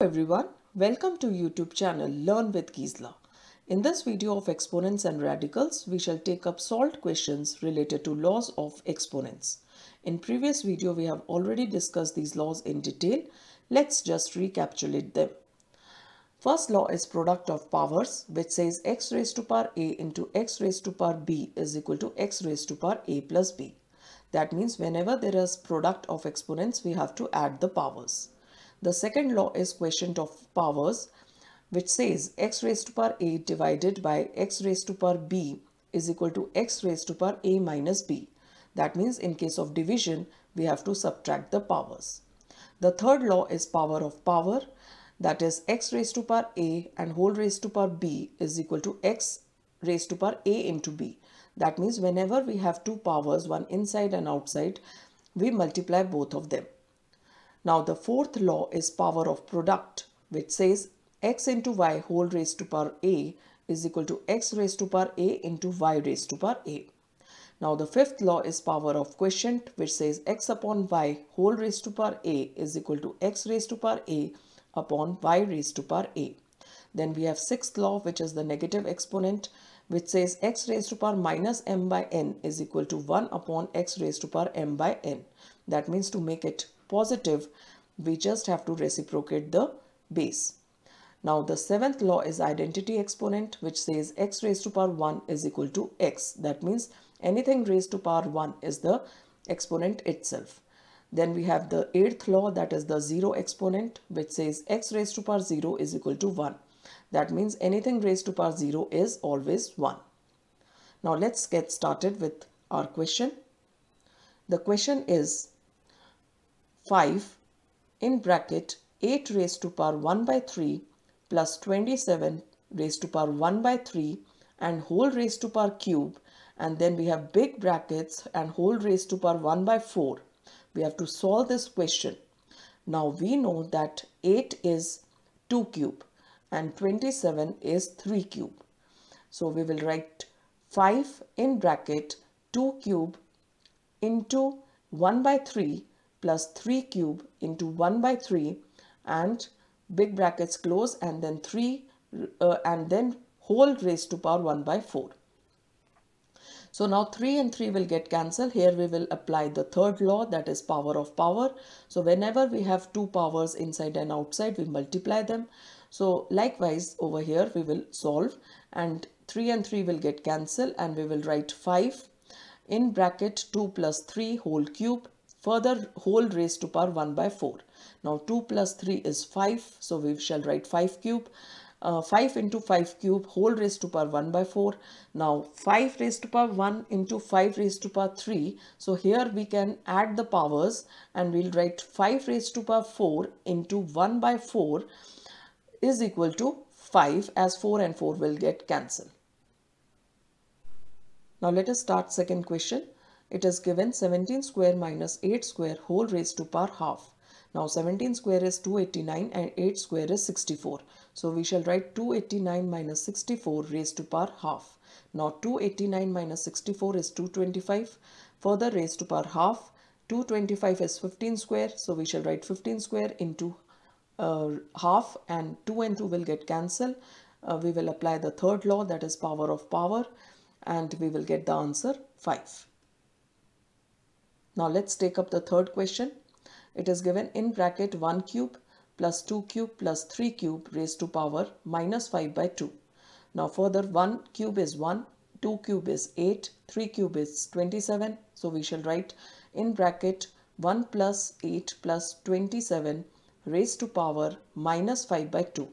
everyone, welcome to YouTube channel Learn with Gisla. In this video of exponents and radicals, we shall take up solved questions related to laws of exponents. In previous video, we have already discussed these laws in detail. Let's just recapitulate them. First law is product of powers which says x raised to power a into x raised to power b is equal to x raised to power a plus b. That means whenever there is product of exponents, we have to add the powers. The second law is quotient of powers which says x raised to power a divided by x raised to power b is equal to x raised to power a minus b. That means in case of division, we have to subtract the powers. The third law is power of power. That is x raised to power a and whole raised to power b is equal to x raised to power a into b. That means whenever we have two powers, one inside and outside, we multiply both of them. Now the fourth law is power of product which says x into y whole raised to power a is equal to x raised to power a into y raised to power a. Now the fifth law is power of quotient which says x upon y whole raised to power a is equal to x raised to power a upon y raised to power a. Then we have sixth law which is the negative exponent which says x raised to power minus m by n is equal to 1 upon x raised to power m by n. That means to make it positive, we just have to reciprocate the base. Now the seventh law is identity exponent which says x raised to power 1 is equal to x. That means anything raised to power 1 is the exponent itself. Then we have the eighth law that is the zero exponent which says x raised to power 0 is equal to 1. That means anything raised to power 0 is always 1. Now let's get started with our question. The question is 5 in bracket 8 raised to power 1 by 3 plus 27 raised to power 1 by 3 and whole raised to power cube and then we have big brackets and whole raised to power 1 by 4. We have to solve this question. Now we know that 8 is 2 cube and 27 is 3 cube. So we will write 5 in bracket 2 cube into 1 by 3 plus 3 cube into 1 by 3 and big brackets close and then 3 uh, and then whole raised to power 1 by 4. So now 3 and 3 will get cancelled. Here we will apply the third law that is power of power. So whenever we have two powers inside and outside, we multiply them. So likewise over here we will solve and 3 and 3 will get cancelled and we will write 5 in bracket 2 plus 3 whole cube further whole raised to power 1 by 4. Now 2 plus 3 is 5. So we shall write 5 cube. Uh, 5 into 5 cube whole raised to power 1 by 4. Now 5 raised to power 1 into 5 raised to power 3. So here we can add the powers and we'll write 5 raised to power 4 into 1 by 4 is equal to 5 as 4 and 4 will get cancelled. Now let us start second question. It is given 17 square minus 8 square whole raised to power half. Now 17 square is 289 and 8 square is 64. So we shall write 289 minus 64 raised to power half. Now 289 minus 64 is 225 further raised to power half. 225 is 15 square so we shall write 15 square into uh, half and 2 and 2 will get cancelled. Uh, we will apply the third law that is power of power and we will get the answer 5. Now let's take up the third question. It is given in bracket 1 cube plus 2 cube plus 3 cube raised to power minus 5 by 2. Now further 1 cube is 1, 2 cube is 8, 3 cube is 27. So we shall write in bracket 1 plus 8 plus 27 raised to power minus 5 by 2.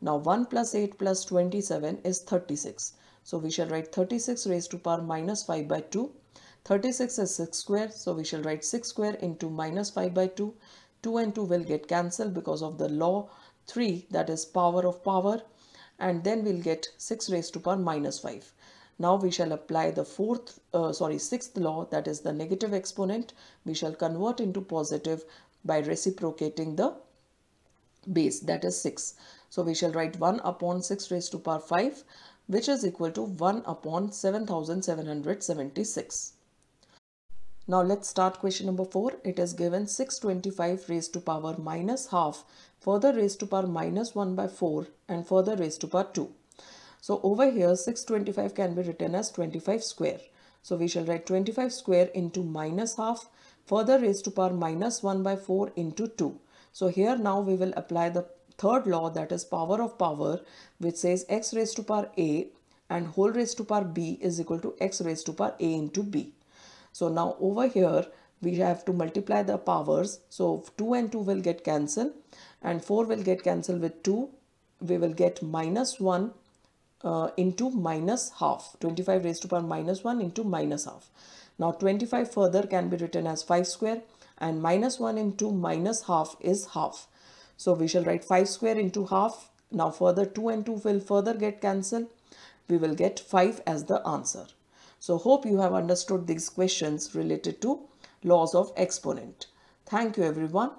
Now 1 plus 8 plus 27 is 36. So we shall write 36 raised to power minus 5 by 2 36 is 6 square, so we shall write 6 square into minus 5 by 2. 2 and 2 will get cancelled because of the law 3, that is power of power. And then we'll get 6 raised to power minus 5. Now we shall apply the fourth, uh, sorry, sixth law, that is the negative exponent. We shall convert into positive by reciprocating the base, that is 6. So we shall write 1 upon 6 raised to power 5, which is equal to 1 upon 7776. Now let's start question number 4. It is given 625 raised to power minus half, further raised to power minus 1 by 4 and further raised to power 2. So over here 625 can be written as 25 square. So we shall write 25 square into minus half, further raised to power minus 1 by 4 into 2. So here now we will apply the third law that is power of power which says x raised to power a and whole raised to power b is equal to x raised to power a into b. So now over here, we have to multiply the powers. So 2 and 2 will get cancelled and 4 will get cancelled with 2. We will get minus 1 uh, into minus half. 25 raised to power minus 1 into minus half. Now 25 further can be written as 5 square and minus 1 into minus half is half. So we shall write 5 square into half. Now further 2 and 2 will further get cancelled. We will get 5 as the answer. So hope you have understood these questions related to laws of exponent. Thank you everyone.